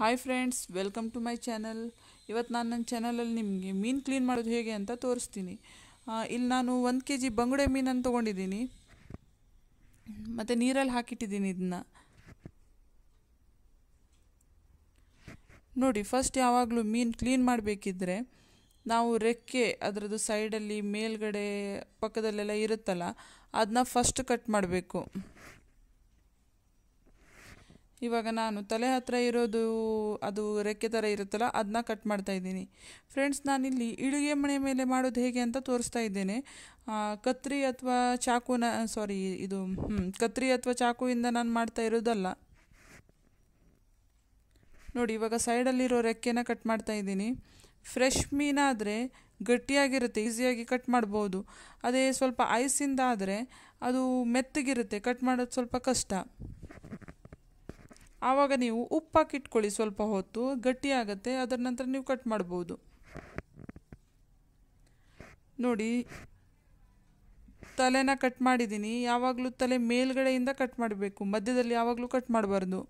hi friends welcome to my channel ಇವತ್ತು ನಾನು ನನ್ನ ಚಾನಲಲ್ಲಿ ನಿಮಗೆ ಮೀನು ಕ್ಲೀನ್ ಮಾಡೋದು ಹೇಗೆ ಅಂತ ತೋರಿಸ್ತೀನಿ ಇಲ್ಲಿ ನಾನು ಒಂದು ಕೆ ಜಿ ಬಂಗುಡೆ ಮೀನನ್ನು ತೊಗೊಂಡಿದ್ದೀನಿ ಮತ್ತು ನೀರಲ್ಲಿ ಹಾಕಿಟ್ಟಿದ್ದೀನಿ ಇದನ್ನು ನೋಡಿ ಫಸ್ಟ್ ಯಾವಾಗಲೂ ಮೀನು ಕ್ಲೀನ್ ಮಾಡಬೇಕಿದ್ರೆ ನಾವು ರೆಕ್ಕೆ ಅದರದ್ದು ಸೈಡಲ್ಲಿ ಮೇಲ್ಗಡೆ ಪಕ್ಕದಲ್ಲೆಲ್ಲ ಇರುತ್ತಲ್ಲ ಅದನ್ನ ಫಸ್ಟ್ ಕಟ್ ಮಾಡಬೇಕು ಇವಾಗ ನಾನು ತಲೆ ಹತ್ತಿರ ಇರೋದು ಅದು ರೆಕ್ಕೆ ಥರ ಇರುತ್ತಲ್ಲ ಅದನ್ನ ಕಟ್ ಮಾಡ್ತಾ ಇದ್ದೀನಿ ಫ್ರೆಂಡ್ಸ್ ನಾನಿಲ್ಲಿ ಇಳಿಗೆ ಮನೆ ಮೇಲೆ ಮಾಡೋದು ಹೇಗೆ ಅಂತ ತೋರಿಸ್ತಾ ಇದ್ದೇನೆ ಕತ್ರಿ ಅಥವಾ ಚಾಕುನ ಸಾರಿ ಇದು ಕತ್ರಿ ಅಥವಾ ಚಾಕುವಿಂದ ನಾನು ಮಾಡ್ತಾ ಇರೋದಲ್ಲ ನೋಡಿ ಇವಾಗ ಸೈಡಲ್ಲಿರೋ ರೆಕ್ಕೆನ ಕಟ್ ಮಾಡ್ತಾ ಇದ್ದೀನಿ ಫ್ರೆಶ್ ಮೀನಾದರೆ ಗಟ್ಟಿಯಾಗಿರುತ್ತೆ ಈಸಿಯಾಗಿ ಕಟ್ ಮಾಡ್ಬೋದು ಅದೇ ಸ್ವಲ್ಪ ಐಸಿಂದ ಆದರೆ ಅದು ಮೆತ್ತಗಿರುತ್ತೆ ಕಟ್ ಮಾಡೋದು ಸ್ವಲ್ಪ ಕಷ್ಟ ಆವಾಗ ನೀವು ಉಪ್ಪಾಕಿ ಇಟ್ಕೊಳ್ಳಿ ಸ್ವಲ್ಪ ಹೊತ್ತು ಗಟ್ಟಿಯಾಗತ್ತೆ ಅದರ ನಂತರ ನೀವು ಕಟ್ ಮಾಡ್ಬೋದು ನೋಡಿ ತಲೆನ ಕಟ್ ಮಾಡಿದ್ದೀನಿ ಯಾವಾಗಲೂ ತಲೆ ಮೇಲ್ಗಡೆಯಿಂದ ಕಟ್ ಮಾಡಬೇಕು ಮಧ್ಯದಲ್ಲಿ ಯಾವಾಗಲೂ ಕಟ್ ಮಾಡಬಾರ್ದು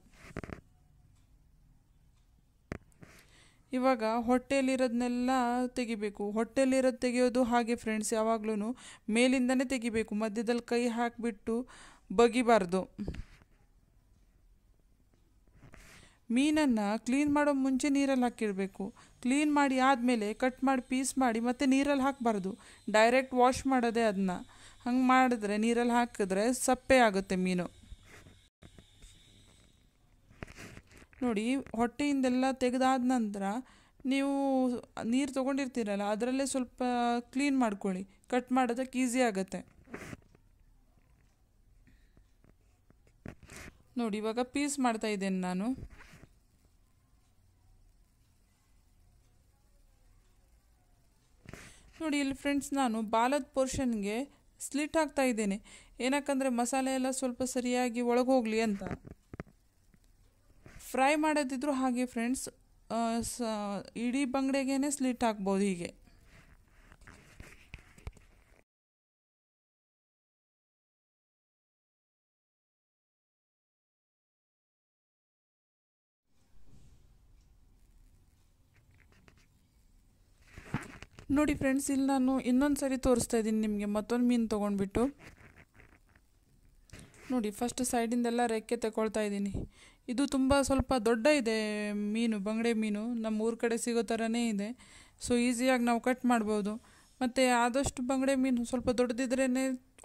ಇವಾಗ ಹೊಟ್ಟೆಯಲ್ಲಿರೋದನ್ನೆಲ್ಲ ತೆಗಿಬೇಕು ಹೊಟ್ಟೆಯಲ್ಲಿರೋದು ತೆಗೆಯೋದು ಹಾಗೆ ಫ್ರೆಂಡ್ಸ್ ಯಾವಾಗ್ಲೂ ಮೇಲಿಂದನೇ ತೆಗಿಬೇಕು ಮಧ್ಯದಲ್ಲಿ ಕೈ ಹಾಕಿಬಿಟ್ಟು ಬಗಿಬಾರ್ದು ಮೀನನ್ನು ಕ್ಲೀನ್ ಮಾಡೋ ಮುಂಚೆ ನೀರಲ್ಲಿ ಹಾಕಿರಬೇಕು ಕ್ಲೀನ್ ಮಾಡಿ ಆದಮೇಲೆ ಕಟ್ ಮಾಡಿ ಪೀಸ್ ಮಾಡಿ ಮತ್ತೆ ನೀರಲ್ಲಿ ಹಾಕಬಾರ್ದು ಡೈರೆಕ್ಟ್ ವಾಶ್ ಮಾಡೋದೇ ಅದನ್ನ ಹಂಗೆ ಮಾಡಿದ್ರೆ ನೀರಲ್ಲಿ ಹಾಕಿದ್ರೆ ಸಪ್ಪೆ ಆಗುತ್ತೆ ಮೀನು ನೋಡಿ ಹೊಟ್ಟೆಯಿಂದೆಲ್ಲ ತೆಗೆದಾದ ನಂತರ ನೀವು ನೀರು ತೊಗೊಂಡಿರ್ತೀರಲ್ಲ ಅದರಲ್ಲೇ ಸ್ವಲ್ಪ ಕ್ಲೀನ್ ಮಾಡ್ಕೊಳ್ಳಿ ಕಟ್ ಮಾಡೋದಕ್ಕೆ ಈಸಿ ಆಗುತ್ತೆ ನೋಡಿ ಇವಾಗ ಪೀಸ್ ಮಾಡ್ತಾ ಇದ್ದೇನೆ ನಾನು ನೋಡಿ ಇಲ್ಲಿ ಫ್ರೆಂಡ್ಸ್ ನಾನು ಬಾಲದ ಪೋರ್ಷನ್ಗೆ ಸ್ಲಿಟ್ ಹಾಕ್ತಾ ಇದ್ದೇನೆ ಏನಕ್ಕಂದರೆ ಮಸಾಲೆ ಎಲ್ಲ ಸ್ವಲ್ಪ ಸರಿಯಾಗಿ ಒಳಗೆ ಅಂತ ಫ್ರೈ ಮಾಡೋದಿದ್ರು ಹಾಗೆ ಫ್ರೆಂಡ್ಸ್ ಇಡೀ ಬಂಗಡೆಗೇ ಸ್ಲಿಟ್ ಹಾಕ್ಬೋದು ಹೀಗೆ ನೋಡಿ ಫ್ರೆಂಡ್ಸ್ ಇಲ್ಲಿ ನಾನು ಇನ್ನೊಂದು ಸರಿ ತೋರಿಸ್ತಾ ಇದ್ದೀನಿ ನಿಮಗೆ ಮತ್ತೊಂದು ಮೀನು ತೊಗೊಂಡ್ಬಿಟ್ಟು ನೋಡಿ ಫಸ್ಟ್ ಸೈಡಿಂದೆಲ್ಲ ರೆಕ್ಕೆ ತಗೊಳ್ತಾ ಇದ್ದೀನಿ ಇದು ತುಂಬ ಸ್ವಲ್ಪ ದೊಡ್ಡ ಇದೆ ಮೀನು ಬಂಗಡೆ ಮೀನು ನಮ್ಮ ಊರ ಕಡೆ ಸಿಗೋ ಥರನೇ ಇದೆ ಸೊ ಈಸಿಯಾಗಿ ನಾವು ಕಟ್ ಮಾಡ್ಬೋದು ಮತ್ತು ಆದಷ್ಟು ಬಂಗಡೆ ಮೀನು ಸ್ವಲ್ಪ ದೊಡ್ಡದಿದ್ರೇ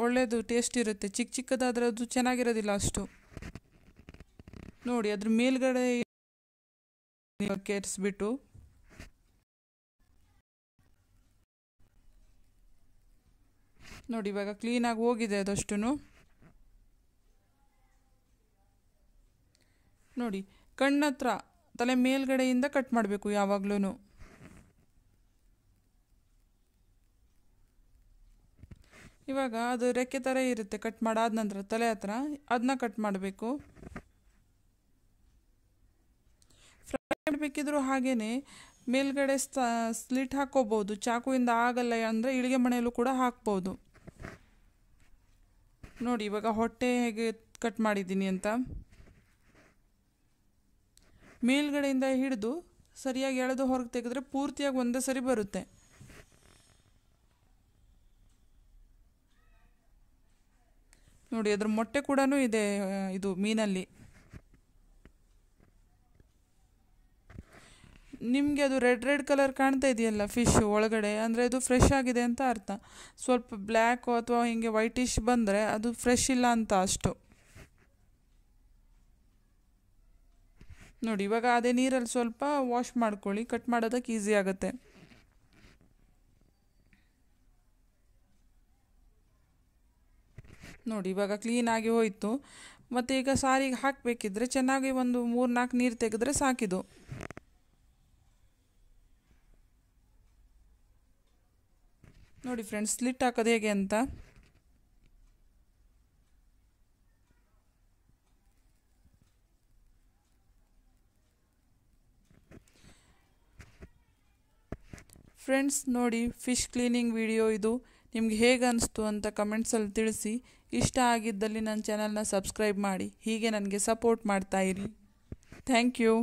ಒಳ್ಳೆಯದು ಟೇಸ್ಟ್ ಇರುತ್ತೆ ಚಿಕ್ಕ ಚಿಕ್ಕದಾದರೆ ಅದು ಚೆನ್ನಾಗಿರೋದಿಲ್ಲ ಅಷ್ಟು ನೋಡಿ ಅದ್ರ ಮೇಲ್ಗಡೆ ಕೇರಿಸ್ಬಿಟ್ಟು ನೋಡಿ ಇವಾಗ ಕ್ಲೀನಾಗಿ ಹೋಗಿದೆ ಅದಷ್ಟು ನೋಡಿ ಕಣ್ಣತ್ರ ತಲೆ ಮೇಲ್ಗಡೆಯಿಂದ ಕಟ್ ಮಾಡಬೇಕು ಯಾವಾಗ್ಲೂ ಇವಾಗ ಅದು ರೆಕ್ಕೆ ಥರ ಇರುತ್ತೆ ಕಟ್ ಮಾಡಾದ ನಂತರ ತಲೆ ಹತ್ರ ಅದನ್ನ ಕಟ್ ಮಾಡಬೇಕು ಫ್ರೈ ಮಾಡಬೇಕಿದ್ರೂ ಹಾಗೇ ಮೇಲ್ಗಡೆ ಸ್ಲಿಟ್ ಹಾಕೋಬಹುದು ಚಾಕುವಿಂದ ಆಗಲ್ಲ ಅಂದರೆ ಇಳಿಗೆ ಮನೆಯಲ್ಲೂ ಕೂಡ ಹಾಕ್ಬೋದು ನೋಡಿ ಇವಾಗ ಹೊಟ್ಟೆ ಹೇಗೆ ಕಟ್ ಮಾಡಿದ್ದೀನಿ ಅಂತ ಮೇಲ್ಗಡೆಯಿಂದ ಹಿಡಿದು ಸರಿಯಾಗಿ ಎಳೆದು ಹೊರಗೆ ತೆಗೆದ್ರೆ ಪೂರ್ತಿಯಾಗಿ ಒಂದೇ ಸರಿ ಬರುತ್ತೆ ನೋಡಿ ಅದ್ರ ಮೊಟ್ಟೆ ಕೂಡ ಇದೆ ಇದು ಮೀನಲ್ಲಿ ನಿಮಗೆ ಅದು ರೆಡ್ ರೆಡ್ ಕಲರ್ ಕಾಣ್ತಾ ಇದೆಯಲ್ಲ ಫಿಶ್ ಒಳಗಡೆ ಅಂದರೆ ಅದು ಫ್ರೆಶ್ ಆಗಿದೆ ಅಂತ ಅರ್ಥ ಸ್ವಲ್ಪ ಬ್ಲ್ಯಾಕು ಅಥವಾ ಹಿಂಗೆ ವೈಟಿಶ್ ಬಂದರೆ ಅದು ಫ್ರೆಶ್ ಇಲ್ಲ ಅಂತ ಅಷ್ಟು ನೋಡಿ ಇವಾಗ ಅದೇ ನೀರಲ್ಲಿ ಸ್ವಲ್ಪ ವಾಶ್ ಮಾಡ್ಕೊಳ್ಳಿ ಕಟ್ ಮಾಡೋದಕ್ಕೆ ಈಸಿ ಆಗುತ್ತೆ ನೋಡಿ ಇವಾಗ ಕ್ಲೀನಾಗಿ ಹೋಯಿತು ಮತ್ತು ಈಗ ಸಾರಿಗೆ ಹಾಕಬೇಕಿದ್ರೆ ಚೆನ್ನಾಗಿ ಒಂದು ಮೂರು ನಾಲ್ಕು ನೀರು ತೆಗೆದ್ರೆ ಸಾಕಿದು ನೋಡಿ ಫ್ರೆಂಡ್ಸ್ ಸ್ಲಿಟ್ ಹಾಕೋದು ಹೇಗೆ ಅಂತ ಫ್ರೆಂಡ್ಸ್ ನೋಡಿ ಫಿಶ್ ಕ್ಲೀನಿಂಗ್ ವಿಡಿಯೋ ಇದು ನಿಮ್ಗೆ ಹೇಗೆ ಅನಿಸ್ತು ಅಂತ ಕಮೆಂಟ್ಸಲ್ಲಿ ತಿಳಿಸಿ ಇಷ್ಟ ಆಗಿದ್ದಲ್ಲಿ ನನ್ನ ಚಾನಲ್ನ ಸಬ್ಸ್ಕ್ರೈಬ್ ಮಾಡಿ ಹೀಗೆ ನನಗೆ ಸಪೋರ್ಟ್ ಮಾಡ್ತಾಯಿರಿ ಥ್ಯಾಂಕ್ ಯು